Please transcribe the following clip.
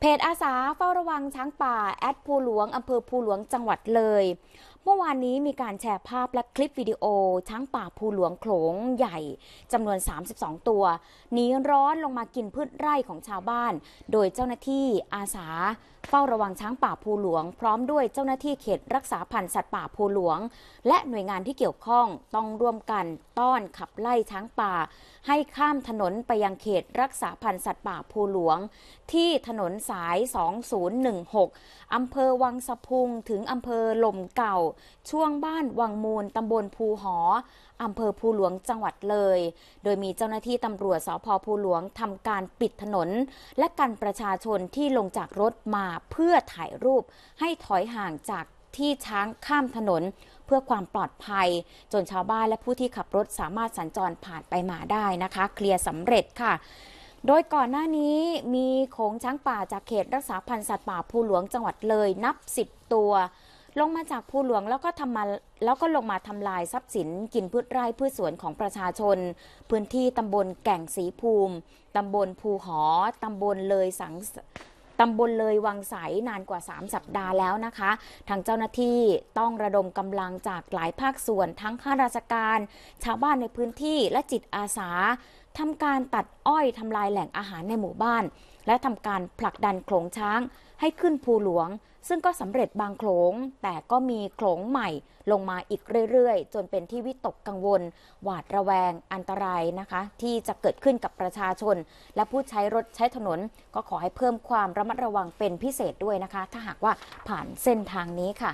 เพจอาสาเฝ้าระวังช้างป่าแอดภูหลวง อำเภอภูหลวงจังหวัดเลยเมื่อวานนี้มีการแชร์ภาพและคลิปวิดีโอช้างป่าภูหลวงโขลงใหญ่จำนวน 32 ตัวหนีร้อนลงมากินพืชไร่ของชาวบ้าน โดยเจ้าหน้าที่อาสาเฝ้าระวังช้างป่าภูหลวง พร้อมด้วยเจ้าหน้าที่เขตรักษาพันธุ์สัตว์ป่าภูหลวง และหน่วยงานที่เกี่ยวข้องต้องร่วมกันต้อนขับไล่ช้างป่า ให้ข้ามถนนไปยังเขตรักษาพันธุ์สัตว์ป่าภูหลวงที่ถนนสาย2016อำเภอวังสะพุงถึงอำเภอลมเก่าช่วงบ้านวังมูลตำบลภูหออำเภอภูหลวงจังหวัดเลย โดยมีเจ้าหน้าที่ตำรวจสพภูหลวงทำการปิดถนน และกันประชาชนที่ลงจากรถมาเพื่อถ่ายรูปให้ถอยห่างจากที่ช้างข้ามถนน เพื่อความปลอดภัย จนชาวบ้านและผู้ที่ขับรถสามารถสัญจรผ่านไปมาได้นะคะ เคลียร์สำเร็จค่ะ โดยก่อนหน้านี้มีโขงช้างป่าจากเขตรักษาพันธุ์สัตว์ป่าภูหลวงจังหวัดเลยนับ10ตัวลงมาจากภูหลวงแล้วก็ทำมาแล้วก็ลงมาทำลายทรัพย์สินกินพืชไร่พืชสวนของประชาชน พื้นที่ตำบลแก่งสีภูมิตำบลภูหอตำบลเลยสังตำบลเลยวังใสนานกว่า 3 สัปดาห์แล้วนะคะทางเจ้าหน้าที่ต้องระดมกำลังจากหลายภาคส่วนทั้งข้าราชการ ชาวบ้านในพื้นที่และจิตอาสาทำการตัดอ้อยทำลายแหล่งอาหารในหมู่บ้าน และทำการผลักดันโขลงช้างให้ขึ้นภูหลวง ซึ่งก็สำเร็จบางโขลง แต่ก็มีโขลงใหม่ลงมาอีกเรื่อยๆ จนเป็นที่วิตกกังวล หวาดระแวงอันตรายนะคะ ที่จะเกิดขึ้นกับประชาชน และผู้ใช้รถใช้ถนนก็ขอให้เพิ่มความระมัดระวังเป็นพิเศษด้วยนะคะ ถ้าหากว่าผ่านเส้นทางนี้ค่ะ